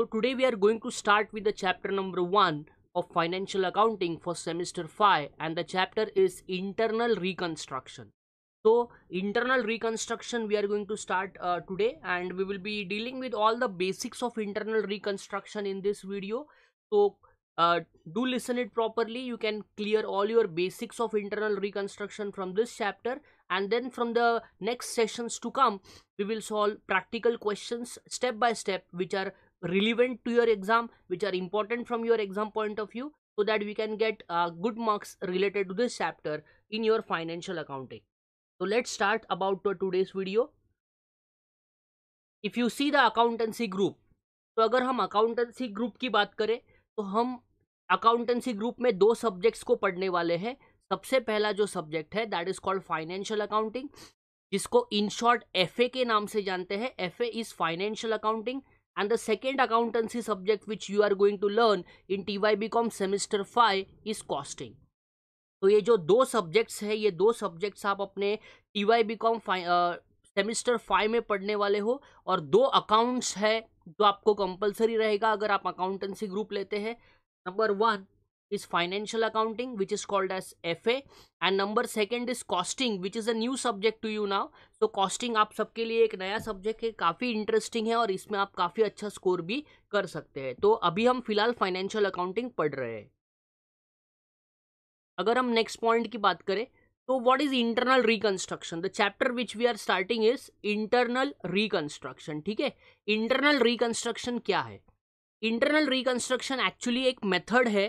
So today we are going to start with the chapter number 1 of financial accounting for semester 5 and the chapter is internal reconstruction. So internal reconstruction we are going to start uh, today and we will be dealing with all the basics of internal reconstruction in this video. So uh, do listen it properly you can clear all your basics of internal reconstruction from this chapter and then from the next sessions to come we will solve practical questions step by step which are relevant to your exam which are important from your exam point of view so that we can get uh, good marks related to this chapter in your financial accounting so let's start about today's video if you see the accountancy group तो अगर हम accountancy group की बात करें तो हम accountancy group में दो सब्जेक्ट्स को पढ़ने वाले हैं सबसे पहला जो सब्जेक्ट है that is called financial accounting जिसको इन शॉर्ट एफ के नाम से जानते हैं F A is financial accounting and the second accountancy subject which you are going to learn in TY BCom semester 5 is costing तो ये जो दो सब्जेक्ट्स है ये दो सब्जेक्ट्स आप अपने T Y B com semester five में पढ़ने वाले हो और दो अकाउंट्स है जो आपको कंपलसरी रहेगा अगर आप अकाउंटेंसी ग्रुप लेते हैं number one is financial accounting which is called as FA and number second is costing which is a new subject to you now so costing आप सबके लिए एक नया subject है काफ़ी interesting है और इसमें आप काफ़ी अच्छा score भी कर सकते हैं तो अभी हम फिलहाल financial accounting पढ़ रहे हैं अगर हम next point की बात करें तो what is internal reconstruction the chapter which we are starting is internal reconstruction ठीक है इंटरनल रिकंस्ट्रक्शन क्या है इंटरनल रिकंस्ट्रक्शन एक्चुअली एक मेथड है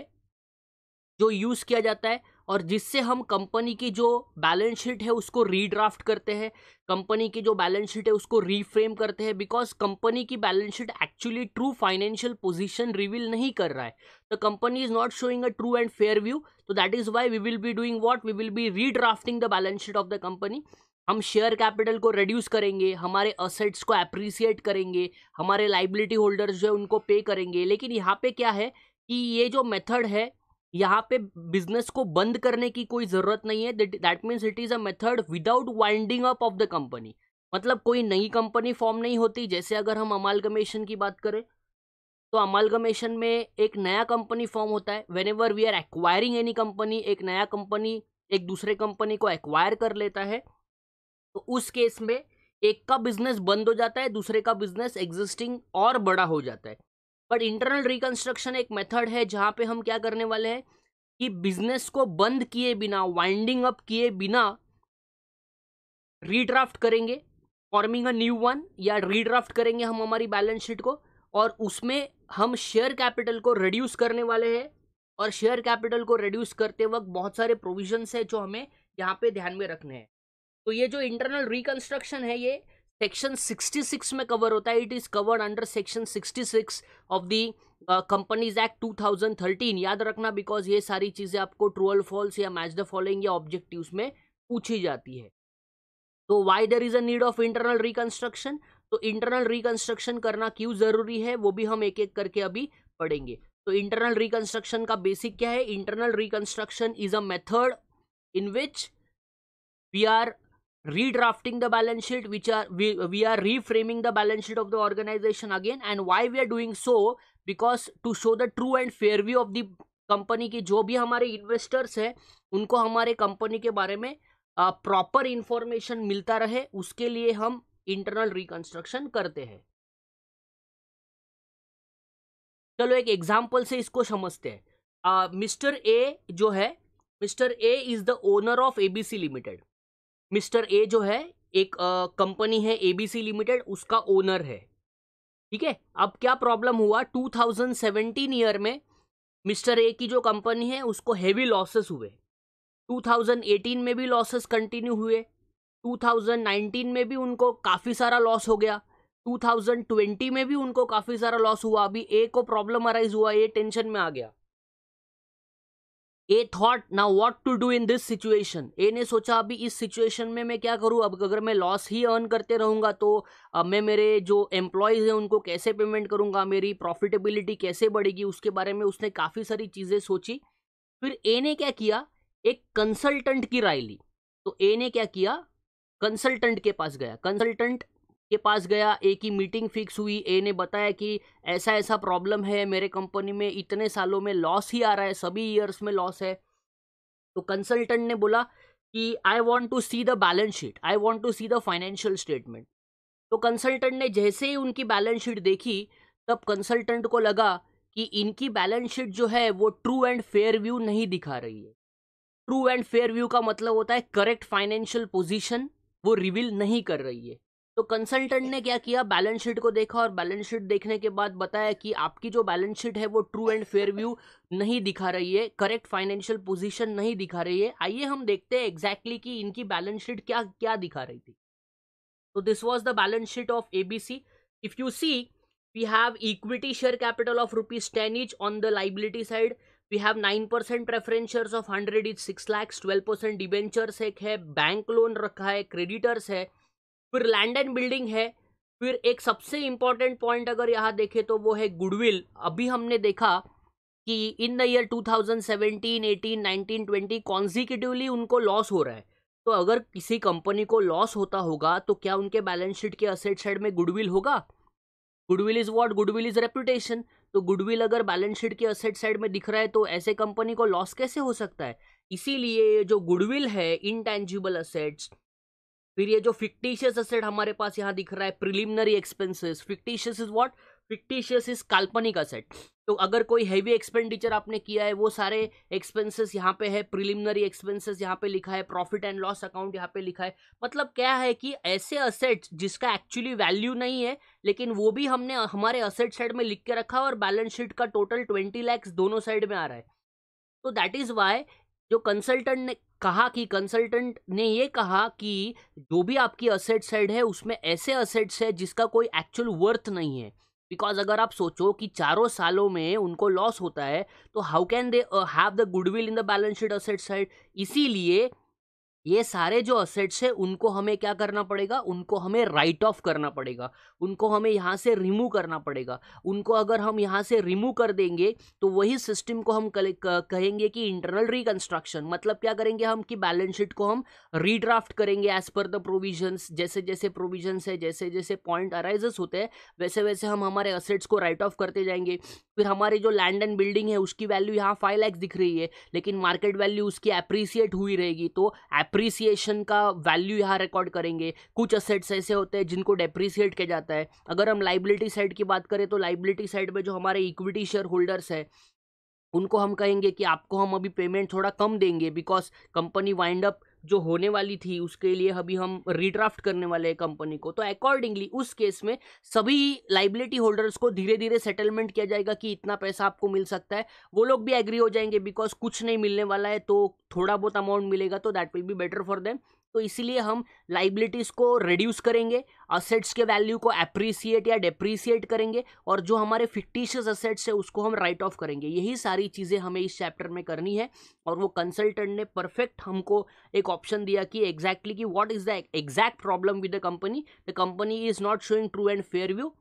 जो यूज़ किया जाता है और जिससे हम कंपनी की जो बैलेंस शीट है उसको रीड्राफ्ट करते हैं कंपनी की जो बैलेंस शीट है उसको रीफ्रेम करते हैं बिकॉज कंपनी की balance sheet actually true financial position reveal नहीं कर रहा है the company is not showing a true and fair view तो that is why we will be doing what we will be redrafting the balance sheet of the company हम share capital को reduce करेंगे हमारे assets को appreciate करेंगे हमारे liability holders जो है उनको पे करेंगे लेकिन यहाँ पे क्या है कि ये जो मेथड है यहाँ पे बिजनेस को बंद करने की कोई ज़रूरत नहीं है that means it is a method without winding up of the company मतलब कोई नई कंपनी फॉर्म नहीं होती जैसे अगर हम अमालगमेशन की बात करें तो अमालगमेशन में एक नया कंपनी फॉर्म होता है whenever we are acquiring any company एक नया कंपनी एक दूसरे कंपनी को एक्वायर कर लेता है तो उस केस में एक का बिजनेस बंद हो जाता है दूसरे का बिजनेस एग्जिस्टिंग और बड़ा हो जाता है बट इंटरनल रिकन्स्ट्रक्शन एक मेथड है जहाँ पे हम क्या करने वाले हैं कि बिजनेस को बंद किए बिना वाइंडिंग अप किए बिना रीड्राफ्ट करेंगे फॉर्मिंग अ न्यू वन या रीड्राफ्ट करेंगे हम हमारी बैलेंस शीट को और उसमें हम शेयर कैपिटल को रिड्यूस करने वाले हैं और शेयर कैपिटल को रिड्यूस करते वक्त बहुत सारे प्रोविजन है जो हमें यहाँ पे ध्यान में रखने हैं तो ये जो इंटरनल रिकन्स्ट्रक्शन है ये सेक्शन 66 में कवर होता है it is covered under section 66 of the companies act 2013 याद रखना बिकॉज ये सारी चीज़ें आपको ट्रूअल फॉल्स या मैच द फॉलोइंग या ऑब्जेक्टिव में पूछी जाती है तो why there is a need of internal reconstruction तो इंटरनल रिकंस्ट्रक्शन करना क्यों ज़रूरी है वो भी हम एक एक करके अभी पढ़ेंगे तो इंटरनल रिकंस्ट्रक्शन का बेसिक क्या है internal reconstruction is a method in which we are redrafting the balance sheet which are we, we are reframing the balance sheet of the organization again and why we are doing so because to show the true and fair view of the company की जो भी हमारे investors हैं उनको हमारे company के बारे में प्रॉपर इंफॉर्मेशन मिलता रहे उसके लिए हम इंटरनल रिकंस्ट्रक्शन करते हैं चलो एक एग्जाम्पल से इसको समझते हैं मिस्टर ए जो है mister A is the owner of ABC limited mister A जो है एक कंपनी है एबीसी लिमिटेड उसका ओनर है ठीक है अब क्या प्रॉब्लम हुआ 2017 ईयर में मिस्टर ए की जो कंपनी है उसको हैवी लॉसेस हुए 2018 में भी लॉसेस कंटिन्यू हुए 2019 में भी उनको काफ़ी सारा लॉस हो गया 2020 में भी उनको काफ़ी सारा लॉस हुआ अभी ए को प्रॉब्लम अराइज हुआ ये टेंशन में आ गया ए थॉट ना what to do in this situation A ने सोचा अभी इस सिचुएशन में मैं क्या करूँ अब अगर मैं लॉस ही अर्न करते रहूँगा तो अब मैं मेरे जो एम्प्लॉयज़ हैं उनको कैसे पेमेंट करूँगा मेरी प्रॉफिटेबिलिटी कैसे बढ़ेगी उसके बारे में उसने काफ़ी सारी चीज़ें सोची फिर ए ने क्या किया एक कंसल्टेंट की राय ली तो ए ने क्या किया कंसल्टेंट के पास गया कंसल्टेंट के पास गया ए की मीटिंग फिक्स हुई ए ने बताया कि ऐसा ऐसा प्रॉब्लम है मेरे कंपनी में इतने सालों में लॉस ही आ रहा है सभी ईयर्स में लॉस है तो कंसल्टेंट ने बोला कि I want to see the balance sheet I want to see the financial statement तो कंसल्टेंट ने जैसे ही उनकी बैलेंस शीट देखी तब कंसल्टेंट को लगा कि इनकी बैलेंस शीट जो है वो ट्रू एंड फेयर व्यू नहीं दिखा रही है ट्रू एंड फेयर व्यू का मतलब होता है करेक्ट फाइनेंशियल पोजीशन वो रिवील नहीं कर रही है तो कंसल्टेंट ने क्या किया बैलेंस शीट को देखा और बैलेंस शीट देखने के बाद बताया कि आपकी जो बैलेंस शीट है वो ट्रू एंड फेयर व्यू नहीं दिखा रही है करेक्ट फाइनेंशियल पोजीशन नहीं दिखा रही है आइए हम देखते हैं एग्जैक्टली कि इनकी बैलेंस शीट क्या क्या दिखा रही थी तो this was the balance sheet of A B C if you see we have equity share capital of rupees ten each on the liability side we have nine percent preference of hundred is six lakhs twelve percent debentures एक है bank loan रखा है creditors है फिर land and building है फिर एक सबसे इंपॉर्टेंट पॉइंट अगर यहाँ देखें तो वो है गुडविल अभी हमने देखा कि इन द ईयर 2017, 18, 19, 20 ट्वेंटी उनको लॉस हो रहा है तो अगर किसी कंपनी को लॉस होता होगा तो क्या उनके बैलेंस शीट के असेट साइड में गुडविल होगा goodwill is what goodwill is reputation तो गुडविल अगर बैलेंस शीट के असेट साइड में दिख रहा है तो ऐसे कंपनी को लॉस कैसे हो सकता है इसीलिए जो गुडविल है इनटैंजिबल असेट्स फिर ये जो फिक्टिशियस असेट हमारे पास यहाँ दिख रहा है preliminary expenses fictitious is what fictitious is काल्पनिक असेट तो अगर कोई हैवी एक्सपेंडिचर आपने किया है वो सारे एक्सपेंसेस यहाँ पे है प्रिलिमिनरी एक्सपेंसेस यहाँ पे लिखा है प्रॉफिट एंड लॉस अकाउंट यहाँ पे लिखा है मतलब क्या है कि ऐसे असेट्स जिसका एक्चुअली वैल्यू नहीं है लेकिन वो भी हमने हमारे असेट साइड में लिख के रखा है और बैलेंस शीट का टोटल ट्वेंटी लैक्स दोनों साइड में आ रहा है तो दैट इज़ वाई जो कंसल्टेंट ने कहा कि कंसल्टेंट ने ये कहा कि जो भी आपकी असेट साइड है उसमें ऐसे असेट्स है जिसका कोई एक्चुअल वर्थ नहीं है बिकॉज अगर आप सोचो कि चारों सालों में उनको लॉस होता है तो how can they have the goodwill in the balance sheet asset side इसीलिए ये सारे जो असेट्स है उनको हमें क्या करना पड़ेगा उनको हमें राइट ऑफ करना पड़ेगा उनको हमें यहाँ से रिमूव करना पड़ेगा उनको अगर हम यहाँ से रिमूव कर देंगे तो वही सिस्टम को हम कहेंगे कि इंटरनल रिकन्स्ट्रक्शन मतलब क्या करेंगे हम कि बैलेंस शीट को हम रीड्राफ्ट करेंगे एज पर द प्रोविजन जैसे जैसे प्रोविजन है जैसे जैसे पॉइंट अराइजेस होते हैं वैसे वैसे हम हमारे असेट्स को राइट ऑफ करते जाएंगे फिर हमारे जो लैंड एंड बिल्डिंग है उसकी वैल्यू यहाँ फाइव लैक्स दिख रही है लेकिन मार्केट वैल्यू उसकी अप्रिसिएट हुई रहेगी तो डेप्रिसिएशन का वैल्यू यहाँ रिकॉर्ड करेंगे कुछ असेट्स ऐसे होते हैं जिनको डेप्रिसिएट किया जाता है अगर हम लाइबिलिटी साइड की बात करें तो लाइबिलिटी साइड में जो हमारे इक्विटी शेयर होल्डर्स है उनको हम कहेंगे कि आपको हम अभी पेमेंट थोड़ा कम देंगे बिकॉज कंपनी वाइंड अप जो होने वाली थी उसके लिए अभी हम रिड्राफ्ट करने वाले हैं कंपनी को तो अकॉर्डिंगली उस केस में सभी लाइबिलिटी होल्डर्स को धीरे धीरे सेटलमेंट किया जाएगा कि इतना पैसा आपको मिल सकता है वो लोग भी एग्री हो जाएंगे बिकॉज कुछ नहीं मिलने वाला है तो थोड़ा बहुत अमाउंट मिलेगा तो that will be better for them तो इसलिए हम लाइबिलिटीज़ को रिड्यूस करेंगे असेट्स के वैल्यू को अप्रिसिएट या डिप्रिसिएट करेंगे और जो हमारे फिक्टिशियस असेट्स है उसको हम राइट ऑफ करेंगे यही सारी चीज़ें हमें इस चैप्टर में करनी है और वो कंसल्टेंट ने परफेक्ट हमको एक ऑप्शन दिया कि एग्जैक्टली कि what is the exact problem with the company the company is not showing true and fair view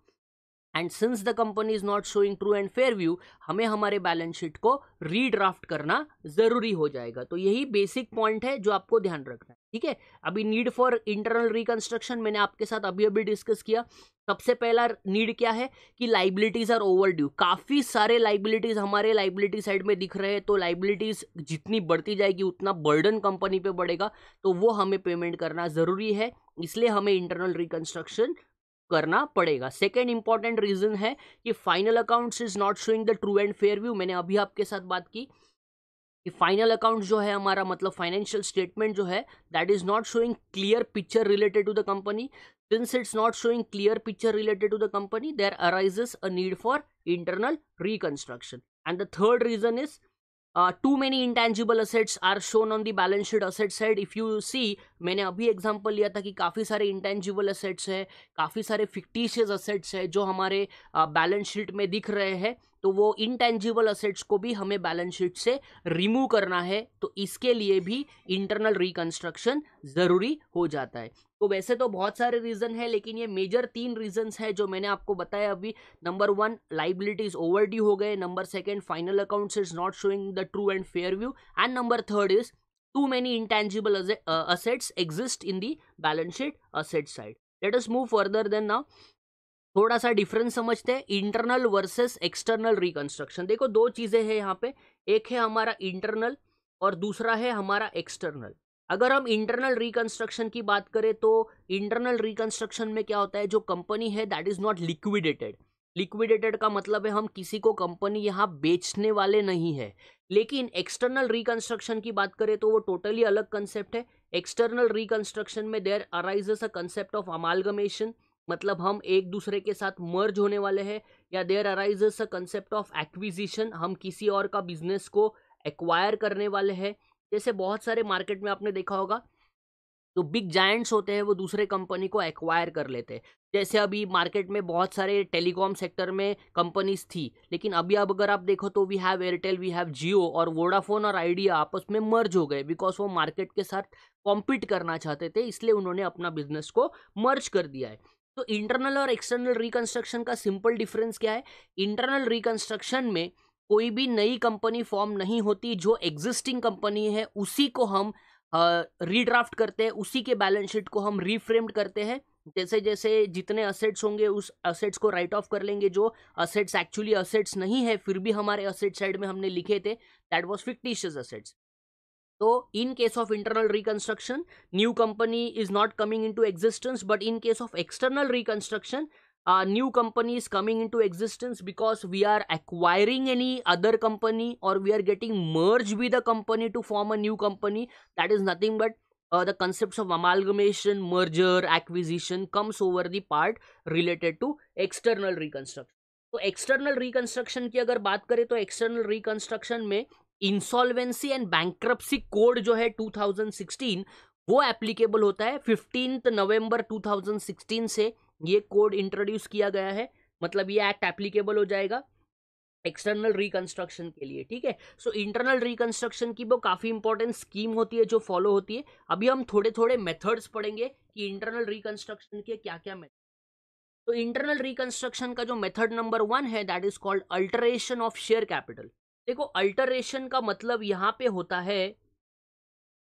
and since the company is not showing true and fair view हमें हमारे balance sheet को redraft करना ज़रूरी हो जाएगा तो यही basic point है जो आपको ध्यान रखना है ठीक है अभी नीड फॉर इंटरनल रिकंस्ट्रक्शन मैंने आपके साथ अभी अभी डिस्कस किया सबसे पहला नीड क्या है कि लाइबिलिटीज़ आर ओवर ड्यू काफ़ी सारे लाइबिलिटीज़ हमारे लाइबिलिटी साइड में दिख रहे हैं तो लाइबिलिटीज़ जितनी बढ़ती जाएगी उतना बर्डन कंपनी पे बढ़ेगा तो वो हमें पेमेंट करना ज़रूरी है इसलिए हमें इंटरनल रिकन्स्ट्रक्शन करना पड़ेगा सेकेंड इंपॉर्टेंट रीज़न है कि final accounts is not showing the true and fair view मैंने अभी आपके साथ बात की कि फाइनल अकाउंट जो है हमारा मतलब फाइनेंशियल स्टेटमेंट जो है that is not showing clear picture related to the company since it's not showing clear picture related to the company there arises a need for internal reconstruction and the third reason is uh, too many intangible assets are shown on the balance sheet asset side if you see मैंने अभी example लिया था कि काफ़ी सारे intangible assets है काफ़ी सारे फिक्टिशियस असेट्स है जो हमारे बैलेंस शीट में दिख रहे हैं तो वो इंटेंजिबल असेट्स को भी हमें बैलेंस शीट से रिमूव करना है तो इसके लिए भी इंटरनल रिकन्स्ट्रक्शन ज़रूरी हो जाता है तो वैसे तो बहुत सारे रीज़न है लेकिन ये मेजर तीन रीजंस हैं जो मैंने आपको बताया अभी नंबर वन लाइबिलिटीज ओवर हो गए number second final accounts is not showing the true and fair view and number third is Too many intangible uh, assets exist in the balance sheet asset side. Let us move further then now. थोड़ा सा difference समझते हैं internal versus external reconstruction देखो दो चीज़ें हैं यहाँ पे एक है हमारा इंटरनल और दूसरा है हमारा एक्सटर्नल अगर हम इंटरनल रिकंस्ट्रक्शन की बात करें तो इंटरनल रिकंस्ट्रक्शन में क्या होता है जो कंपनी है that is not liquidated liquidated का मतलब है हम किसी को कंपनी यहाँ बेचने वाले नहीं है लेकिन एक्सटर्नल रिकंस्ट्रक्शन की बात करें तो वो टोटली अलग कंसेप्ट है एक्सटर्नल रिकंस्ट्रक्शन में there arises a concept of amalgamation मतलब हम एक दूसरे के साथ मर्ज होने वाले हैं या there arises a concept of acquisition हम किसी और का बिजनेस को एक्वायर करने वाले हैं जैसे बहुत सारे मार्केट में आपने देखा होगा जो तो बिग जायंट्स होते हैं वो दूसरे कंपनी को एक्वायर कर लेते हैं जैसे अभी मार्केट में बहुत सारे टेलीकॉम सेक्टर में कंपनीज थी लेकिन अभी अब अगर आप देखो तो we have Airtel we have Jio और वोडाफोन और आइडिया आपस में मर्ज हो गए बिकॉज वो मार्केट के साथ कॉम्पीट करना चाहते थे इसलिए उन्होंने अपना बिजनेस को मर्ज कर दिया है तो इंटरनल और एक्सटर्नल रिकन्स्ट्रक्शन का सिंपल डिफरेंस क्या है इंटरनल रिकन्स्ट्रक्शन में कोई भी नई कंपनी फॉर्म नहीं होती जो एग्जिस्टिंग कंपनी है उसी को हम रीड्राफ्ट करते हैं उसी के बैलेंस शीट को हम रीफ्रेम्ड करते हैं जैसे जैसे जितने असेट्स होंगे उस असेट्स को राइट ऑफ कर लेंगे जो असेट्स एक्चुअली असेट्स नहीं है फिर भी हमारे असेट साइड में हमने लिखे थे दैट वॉज फिक्टिशियस असेट्स तो in case of internal reconstruction new company is not coming into existence but in case of external reconstruction uh, new companies coming into existence because we are acquiring any other company or we are getting merged with a company to form a new company that is nothing but uh, the concepts of amalgamation merger acquisition comes over the part related to external reconstruction तो external reconstruction की अगर बात करें तो external reconstruction में insolvency and bankruptcy code जो है 2016 वो एप्लीकेबल होता है फिफ्टींथ नवंबर 2016 से ये कोड इंट्रोड्यूस किया गया है मतलब ये एक्ट एप्लीकेबल हो जाएगा एक्सटर्नल रिकंस्ट्रक्शन के लिए ठीक है सो इंटरनल रिकंस्ट्रक्शन की वो काफ़ी इंपॉर्टेंट स्कीम होती है जो फॉलो होती है अभी हम थोड़े थोड़े मेथड्स पढ़ेंगे कि इंटरनल रिकंस्ट्रक्शन के क्या क्या मेथड तो इंटरनल रिकंस्ट्रक्शन का जो मेथड नंबर वन है that is called alteration of share capital देखो अल्टरेशन का मतलब यहाँ पे होता है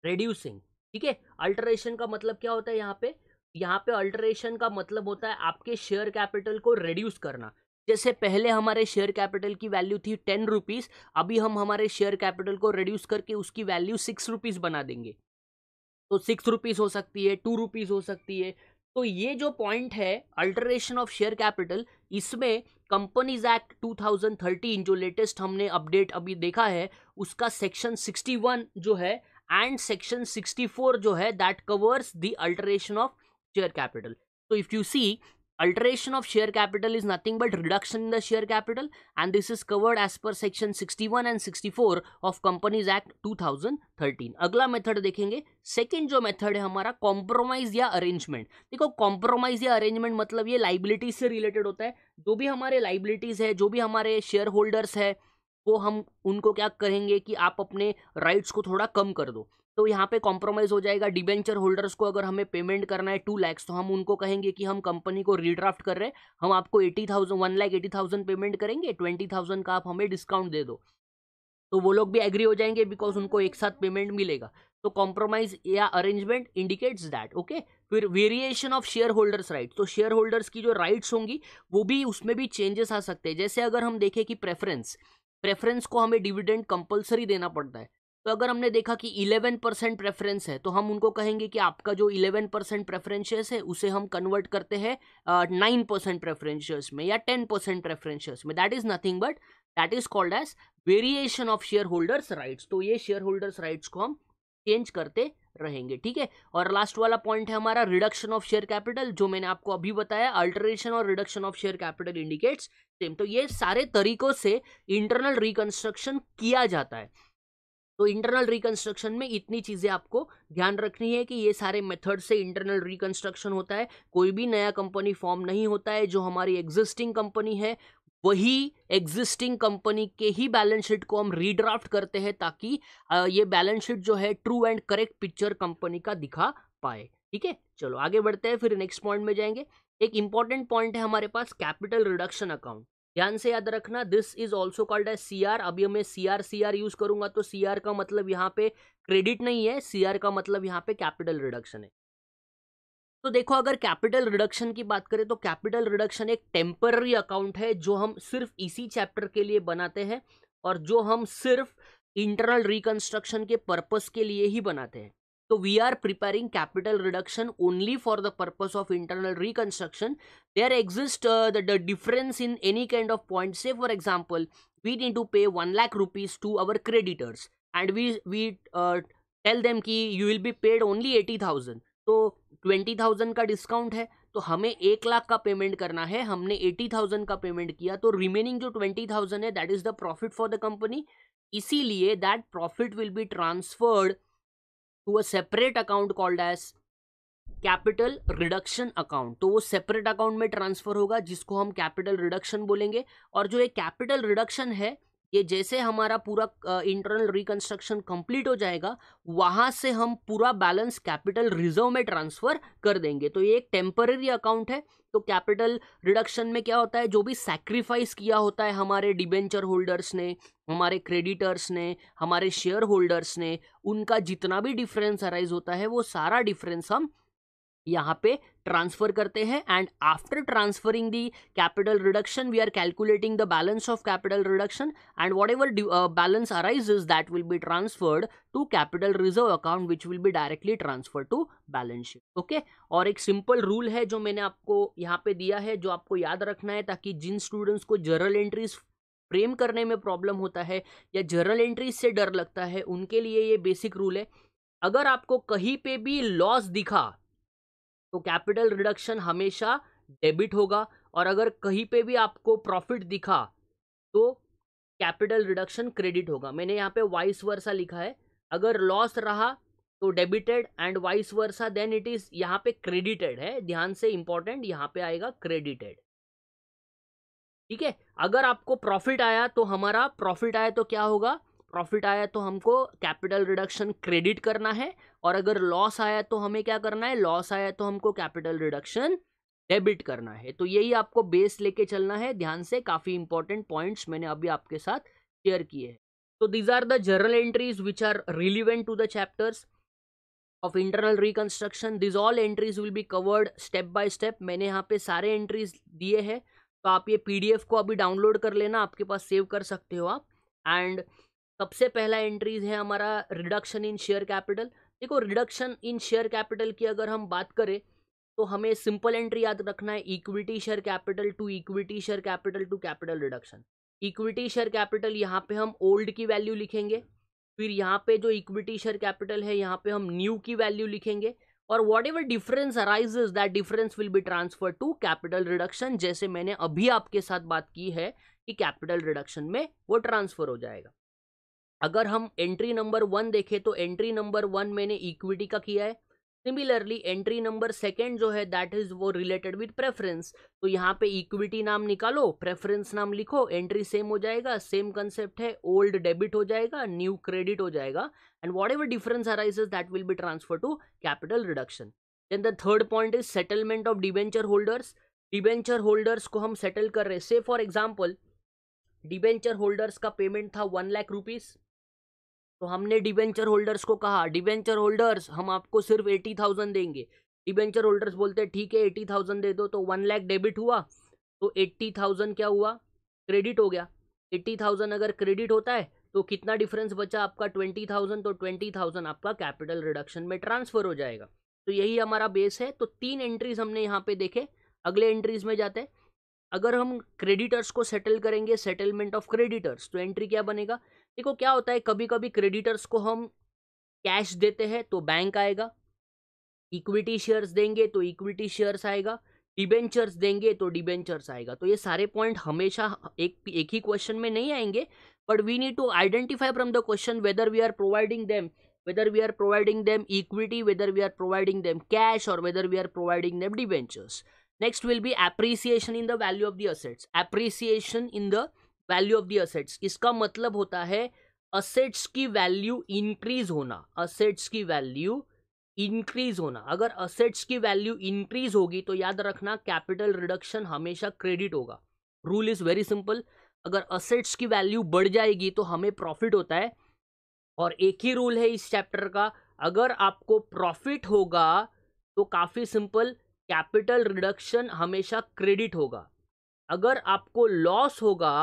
रेड्यूसिंग ठीक है अल्टरेशन का मतलब क्या होता है यहाँ पे यहाँ पे अल्टरेशन का मतलब होता है आपके शेयर कैपिटल को रिड्यूस करना जैसे पहले हमारे शेयर कैपिटल की वैल्यू थी टेन रुपीज़ अभी हम हमारे शेयर कैपिटल को रिड्यूस करके उसकी वैल्यू सिक्स रुपीज़ बना देंगे तो सिक्स रुपीज़ हो सकती है टू रुपीज़ हो सकती है तो ये जो पॉइंट है अल्टरेशन ऑफ शेयर कैपिटल इसमें कंपनीज एक्ट 2013 जो लेटेस्ट हमने अपडेट अभी देखा है उसका सेक्शन 61 जो है एंड सेक्शन 64 जो है that covers the alteration of share capital so if you see alteration of share capital is nothing but reduction in the share capital and this is covered as per section 61 and 64 of companies act 2013 agla method dekhenge second jo method hai hamara compromise ya arrangement dekho compromise ya arrangement matlab ye liabilities se related hota hai jo bhi hamare liabilities hai jo bhi hamare shareholders hai वो हम उनको क्या कहेंगे कि आप अपने rights को थोड़ा कम कर दो तो यहाँ पे कॉम्प्रोमाइज़ हो जाएगा डिबेंचर होल्डर्स को अगर हमें पेमेंट करना है टू लैक्स तो हम उनको कहेंगे कि हम कंपनी को रीड्राफ्ट कर रहे हैं हम आपको eighty thousand one lakh eighty thousand payment करेंगे ट्वेंटी थाउजेंड का आप हमें डिस्काउंट दे दो तो वो लोग भी एग्री हो जाएंगे बिकॉज उनको एक साथ पेमेंट मिलेगा तो कॉम्प्रोमाइज या अरेंजमेंट इंडिकेट्स दैट ओके फिर variation of shareholders right तो शेयर होल्डर्स की जो राइट्स होंगी वो भी उसमें भी चेंजेस आ सकते हैं जैसे अगर हम देखें कि प्रेफरेंस प्रेफरेंस को हमें डिविडेंड कंपलसरी देना पड़ता है तो अगर हमने देखा कि 11 परसेंट प्रेफरेंस है तो हम उनको कहेंगे कि आपका जो 11 परसेंट प्रेफरेंशियस है उसे हम कन्वर्ट करते हैं 9 परसेंट प्रेफरेंशियस में या 10 परसेंट प्रेफरेंशियस में that is nothing but that is called as variation of shareholders rights तो ये शेयर होल्डर्स राइट्स को हम चेंज करते रहेंगे ठीक है और लास्ट वाला पॉइंट है हमारा रिडक्शन ऑफ शेयर कैपिटल जो मैंने आपको अभी बताया अल्टरेशन और reduction of share capital indicates same तो ये सारे तरीकों से इंटरनल रिकंस्ट्रक्शन किया जाता है तो इंटरनल रिकंस्ट्रक्शन में इतनी चीज़ें आपको ध्यान रखनी है कि ये सारे मेथड से इंटरनल रिकंस्ट्रक्शन होता है कोई भी नया कंपनी फॉर्म नहीं होता है जो हमारी एग्जिस्टिंग कंपनी है वही एग्जिस्टिंग कंपनी के ही बैलेंस शीट को हम रीड्राफ्ट करते हैं ताकि ये बैलेंस शीट जो है true and correct picture company का दिखा पाए ठीक है चलो आगे बढ़ते हैं फिर नेक्स्ट पॉइंट में जाएंगे एक इंपॉर्टेंट पॉइंट है हमारे पास कैपिटल रिडक्शन अकाउंट ध्यान से याद रखना this is also called as C R अभी मैं C R C R use करूंगा तो सी आर का मतलब यहाँ पे क्रेडिट नहीं है सी आर का मतलब यहाँ पे कैपिटल रिडक्शन है तो देखो अगर कैपिटल रिडक्शन की बात करें तो कैपिटल रिडक्शन एक टेम्पररी अकाउंट है जो हम सिर्फ इसी चैप्टर के लिए बनाते हैं और जो हम सिर्फ इंटरनल रिकंस्ट्रक्शन के पर्पस के लिए ही बनाते हैं तो we are preparing capital reduction only for the purpose of internal reconstruction there exist the difference in any kind of point से for example we need to pay one lakh rupees to our creditors and we we tell them की you will be paid only eighty thousand तो twenty thousand का discount है तो हमें एक लाख का payment करना है हमने एटी थाउजेंड का पेमेंट किया तो रिमेनिंग जो ट्वेंटी थाउजेंड है that is the profit for the company इसीलिए that profit will be transferred to a separate account called as capital reduction account तो वो सेपरेट अकाउंट तो में ट्रांसफर होगा जिसको हम कैपिटल रिडक्शन बोलेंगे और जो ये कैपिटल रिडक्शन है ये जैसे हमारा पूरा इंटरनल रिकंस्ट्रक्शन कंप्लीट हो जाएगा वहां से हम पूरा बैलेंस कैपिटल रिजर्व में ट्रांसफ़र कर देंगे तो ये एक टेम्पररी अकाउंट है तो कैपिटल रिडक्शन में क्या होता है जो भी सैक्रिफाइस किया होता है हमारे डिबेंचर होल्डर्स ने हमारे क्रेडिटर्स ने हमारे शेयर होल्डर्स ने उनका जितना भी डिफरेंस अराइज होता है वो सारा डिफरेंस हम यहाँ पे ट्रांसफर करते हैं and after transferring the capital reduction we are calculating the balance of capital reduction and whatever balance arise that will be transferred to capital reserve account which will be directly transfer to balance sheet okay और एक simple rule है जो मैंने आपको यहाँ पे दिया है जो आपको याद रखना है ताकि जिन स्टूडेंट्स को जर्नल एंट्रीज फ्रेम करने में प्रॉब्लम होता है या जर्नल एंट्रीज से डर लगता है उनके लिए ये बेसिक रूल है अगर आपको कहीं पे भी लॉस दिखा तो कैपिटल रिडक्शन हमेशा डेबिट होगा और अगर कहीं पे भी आपको प्रॉफिट दिखा तो कैपिटल रिडक्शन क्रेडिट होगा मैंने यहाँ पे वाइस वर्सा लिखा है अगर लॉस रहा तो debited and vice versa then it is यहाँ पे क्रेडिटेड है ध्यान से इंपॉर्टेंट यहाँ पे आएगा क्रेडिटेड ठीक है अगर आपको प्रॉफिट आया तो हमारा प्रॉफिट आया तो क्या होगा प्रॉफिट आया तो हमको कैपिटल रिडक्शन क्रेडिट करना है और अगर लॉस आया तो हमें क्या करना है लॉस आया तो हमको कैपिटल रिडक्शन डेबिट करना है तो यही आपको बेस लेके चलना है ध्यान से काफ़ी इंपॉर्टेंट पॉइंट्स मैंने अभी आपके साथ शेयर किए हैं तो these are the journal entries which are relevant to the chapters of internal reconstruction these all entries will be covered step by step मैंने यहाँ पे सारे एंट्रीज दिए हैं तो आप ये पी को अभी डाउनलोड कर लेना आपके पास सेव कर सकते हो आप एंड सबसे पहला एंट्रीज है हमारा रिडक्शन इन शेयर कैपिटल देखो रिडक्शन इन शेयर कैपिटल की अगर हम बात करें तो हमें सिंपल एंट्री याद रखना है equity share capital to equity share capital to capital reduction equity share capital यहाँ पे हम ओल्ड की वैल्यू लिखेंगे फिर यहाँ पे जो इक्विटी शेयर कैपिटल है यहाँ पे हम न्यू की वैल्यू लिखेंगे और whatever difference arises that difference will be transfer to capital reduction जैसे मैंने अभी आपके साथ बात की है कि कैपिटल रिडक्शन में वो ट्रांसफर हो जाएगा अगर हम एंट्री नंबर वन देखें तो एंट्री नंबर वन मैंने इक्विटी का किया है सिमिलरली एंट्री नंबर सेकेंड जो है दैट इज वो रिलेटेड विथ प्रेफरेंस तो यहाँ पे इक्विटी नाम निकालो प्रेफरेंस नाम लिखो एंट्री सेम हो जाएगा सेम कंसेप्ट है ओल्ड डेबिट हो जाएगा न्यू क्रेडिट हो जाएगा and whatever difference arises that will be transfer to capital reduction then the third point is settlement of debenture holders debenture holders को हम settle कर रहे हैं से फॉर एग्जाम्पल डिबेंचर होल्डर्स का पेमेंट था वन लाख रुपीज़ तो हमने डिवेंचर होल्डर्स को कहा डिबेंचर होल्डर्स हम आपको सिर्फ एटी थाउजेंड देंगे डिबेंचर होल्डर्स बोलते हैं ठीक है एटी थाउजेंड दे दो तो वन लाख डेबिट हुआ तो एट्टी थाउजेंड क्या हुआ क्रेडिट हो गया एट्टी थाउजेंड अगर क्रेडिट होता है तो कितना डिफरेंस बचा आपका ट्वेंटी थाउजेंड तो ट्वेंटी थाउजेंड आपका कैपिटल रिडक्शन में ट्रांसफर हो जाएगा तो यही हमारा बेस है तो तीन एंट्रीज हमने यहाँ पे देखे अगले एंट्रीज में जाते हैं अगर हम क्रेडिटर्स को सेटल करेंगे सेटलमेंट ऑफ क्रेडिटर्स तो एंट्री क्या बनेगा देखो क्या होता है कभी कभी क्रेडिटर्स को हम कैश देते हैं तो बैंक आएगा इक्विटी शेयर्स देंगे तो इक्विटी शेयर्स आएगा डिबेंचर्स देंगे तो डिबेंचर्स आएगा तो ये सारे पॉइंट हमेशा एक एक ही क्वेश्चन में नहीं आएंगे but we need to identify from the question whether we are providing them whether we are providing them equity whether we are providing them cash और whether we are providing them debentures next will be appreciation in the value of the assets appreciation in the value of the assets इसका मतलब होता है assets की value increase होना assets की value increase होना अगर असेट्स की वैल्यू इंक्रीज होगी तो याद रखना कैपिटल रिडक्शन हमेशा क्रेडिट होगा रूल इज़ वेरी सिंपल अगर असेट्स की वैल्यू बढ़ जाएगी तो हमें प्रॉफिट होता है और एक ही रूल है इस चैप्टर का अगर आपको प्रॉफिट होगा तो काफ़ी सिंपल कैपिटल रिडक्शन हमेशा क्रेडिट होगा अगर आपको लॉस होगा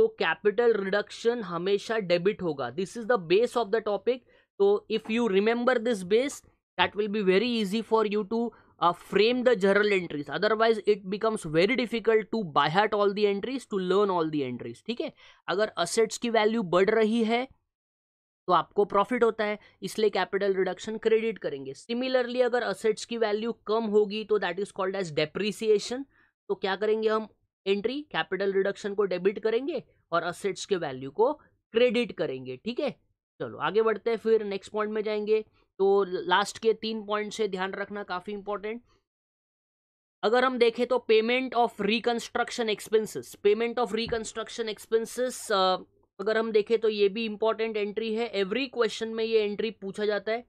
तो कैपिटल रिडक्शन हमेशा डेबिट होगा this is the base of the topic तो if you remember this base that will be very easy for you to frame the journal entries otherwise it becomes very difficult to by heart all the entries to learn all the entries ठीक है अगर assets की value बढ़ रही है तो आपको profit होता है इसलिए कैपिटल रिडक्शन क्रेडिट करेंगे सिमिलरली अगर असेट्स की वैल्यू कम होगी तो that is called as depreciation तो क्या करेंगे हम एंट्री कैपिटल रिडक्शन को डेबिट करेंगे और असेट्स के वैल्यू को क्रेडिट करेंगे ठीक है चलो आगे बढ़ते हैं फिर नेक्स्ट पॉइंट में जाएंगे तो लास्ट के तीन पॉइंट से ध्यान रखना काफ़ी इंपॉर्टेंट अगर हम देखें तो payment of reconstruction expenses payment of reconstruction expenses अगर हम देखें तो ये भी इंपॉर्टेंट एंट्री है एवरी क्वेश्चन में ये एंट्री पूछा जाता है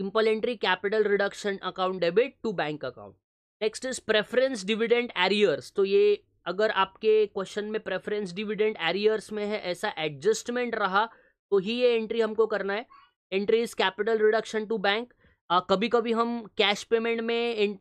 simple entry capital reduction account debit to bank account next is preference dividend arrears तो ये अगर आपके क्वेश्चन में प्रेफरेंस डिविडेंड एरियर्स में है ऐसा एडजस्टमेंट रहा तो ही ये एंट्री हमको करना है entry is capital reduction to bank कभी कभी हम कैश पेमेंट में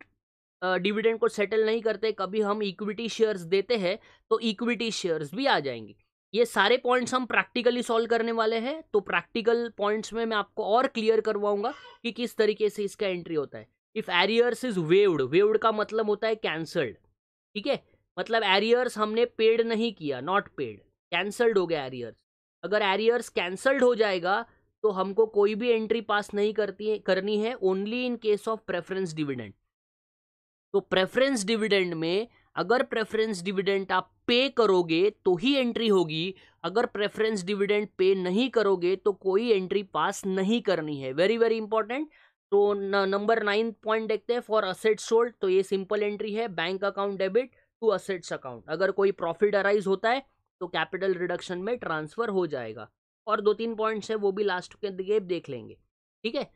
डिविडेंड uh, को सेटल नहीं करते कभी हम इक्विटी शेयर्स देते हैं तो इक्विटी शेयर्स भी आ जाएंगे ये सारे पॉइंट्स हम प्रैक्टिकली सॉल्व करने वाले हैं तो प्रैक्टिकल पॉइंट्स में मैं आपको और क्लियर करवाऊंगा कि किस तरीके से इसका एंट्री होता है if arrears is waived waived का मतलब होता है कैंसल्ड ठीक है मतलब एरियर्स हमने पेड नहीं किया नॉट पेड कैंसल्ड हो गया एरियर्स अगर एरियर्स कैंसल्ड हो जाएगा तो हमको कोई भी एंट्री पास नहीं करती है, करनी है only in case of preference dividend तो प्रेफरेंस डिविडेंड में अगर प्रेफरेंस डिविडेंड आप पे करोगे तो ही एंट्री होगी अगर प्रेफरेंस डिविडेंड पे नहीं करोगे तो कोई एंट्री पास नहीं करनी है वेरी वेरी इंपॉर्टेंट तो नंबर नाइन पॉइंट देखते हैं फॉर असेट सोल्ड तो ये सिंपल एंट्री है bank account debit to assets account अगर कोई प्रॉफिट अराइज होता है तो कैपिटल रिडक्शन में ट्रांसफर हो जाएगा और दो तीन पॉइंट्स है वो भी लास्ट के गेप देख लेंगे ठीक है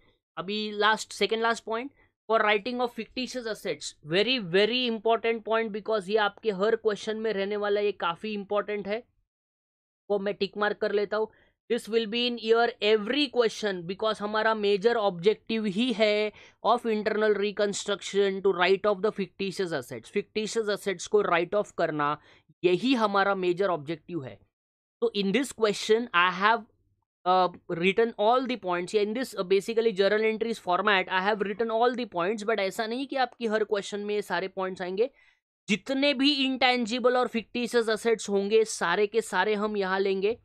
अभी last second last point for writing off fictitious assets very very important point because ये आपके हर क्वेश्चन में रहने वाला ये काफ़ी इंपॉर्टेंट है वो मैं टिक मार्क कर लेता हूँ this will be in your every question because हमारा मेजर ऑब्जेक्टिव ही है of internal reconstruction to write off the fictitious assets fictitious assets को राइट ऑफ करना यही हमारा मेजर ऑब्जेक्टिव है तो in this question I have written all the points या in this basically journal entries format I have written all the points but ऐसा नहीं कि आपकी हर क्वेश्चन में ये सारे पॉइंट्स आएंगे जितने भी इंटेंजिबल और फिक्टिशियस असेट्स होंगे सारे के सारे हम यहाँ लेंगे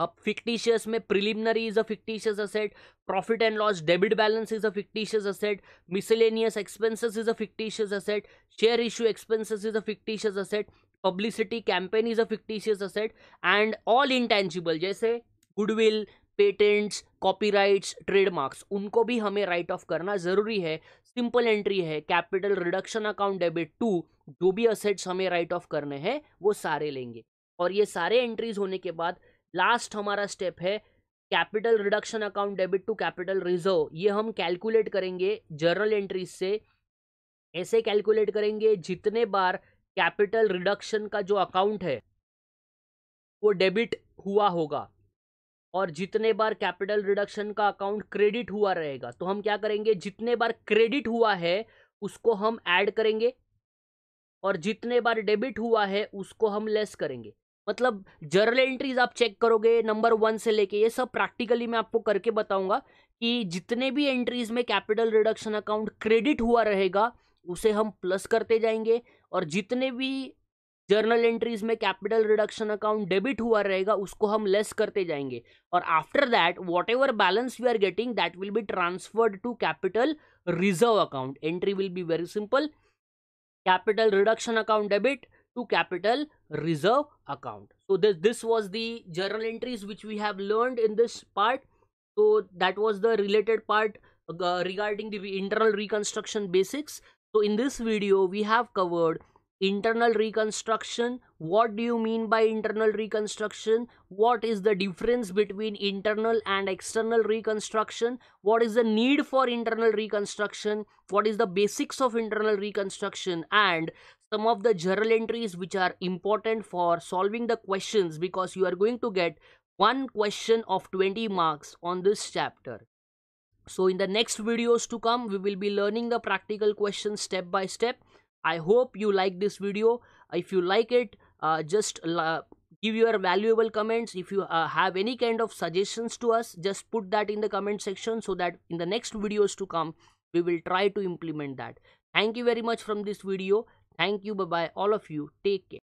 अब फिक्टिशियस में preliminary is a fictitious asset profit and loss debit balance is a fictitious asset miscellaneous expenses is a fictitious asset share issue expenses is a fictitious asset publicity campaign is a fictitious asset and all intangible जैसे goodwill patents copyrights trademarks उनको भी हमें write off करना ज़रूरी है simple entry है capital reduction account debit to जो भी असेट्स हमें राइट ऑफ करने हैं वो सारे लेंगे और ये सारे एंट्रीज होने के बाद लास्ट हमारा स्टेप है capital reduction account debit to capital reserve ये हम कैलकुलेट करेंगे जर्नल एंट्रीज से ऐसे कैलकुलेट करेंगे जितने बार कैपिटल रिडक्शन का जो अकाउंट है वो डेबिट हुआ होगा और जितने बार कैपिटल रिडक्शन का अकाउंट क्रेडिट हुआ रहेगा तो हम क्या करेंगे जितने बार क्रेडिट हुआ है उसको हम ऐड करेंगे और जितने बार डेबिट हुआ है उसको हम लेस करेंगे मतलब जर्नल एंट्रीज आप चेक करोगे नंबर वन से लेके ये सब प्रैक्टिकली मैं आपको करके बताऊंगा कि जितने भी एंट्रीज में कैपिटल रिडक्शन अकाउंट क्रेडिट हुआ रहेगा उसे हम प्लस करते जाएंगे और जितने भी जर्नल एंट्रीज में कैपिटल रिडक्शन अकाउंट डेबिट हुआ रहेगा उसको हम लेस करते जाएंगे और after that whatever balance we are getting that will be transferred to capital reserve account entry will be very simple capital reduction account debit to capital reserve account so this this was the journal entries which we have learned in this part so that was the related part uh, regarding the internal reconstruction basics so in this video we have covered internal reconstruction what do you mean by internal reconstruction what is the difference between internal and external reconstruction what is the need for internal reconstruction what is the basics of internal reconstruction and some of the journal entries which are important for solving the questions because you are going to get one question of 20 marks on this chapter so in the next videos to come we will be learning the practical questions step by step i hope you like this video if you like it uh, just give your valuable comments if you uh, have any kind of suggestions to us just put that in the comment section so that in the next videos to come we will try to implement that thank you very much from this video thank you bye bye all of you take care